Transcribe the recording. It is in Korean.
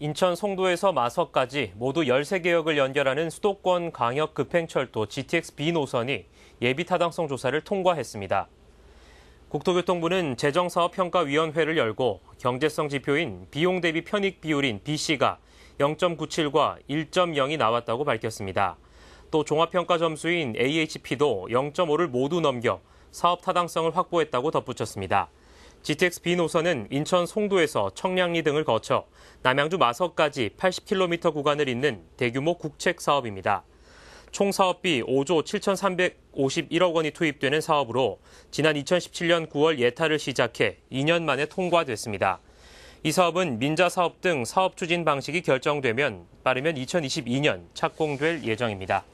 인천 송도에서 마석까지 모두 13개역을 연결하는 수도권 강역 급행철도 GTX-B 노선이 예비 타당성 조사를 통과했습니다. 국토교통부는 재정사업평가위원회를 열고 경제성 지표인 비용 대비 편익 비율인 BC가 0.97과 1.0이 나왔다고 밝혔습니다. 또 종합평가 점수인 AHP도 0.5를 모두 넘겨 사업 타당성을 확보했다고 덧붙였습니다. GTX B 노선은 인천 송도에서 청량리 등을 거쳐 남양주 마석까지 80km 구간을 잇는 대규모 국책 사업입니다. 총 사업비 5조 7,351억 원이 투입되는 사업으로 지난 2017년 9월 예타를 시작해 2년 만에 통과됐습니다. 이 사업은 민자 사업 등 사업 추진 방식이 결정되면 빠르면 2022년 착공될 예정입니다.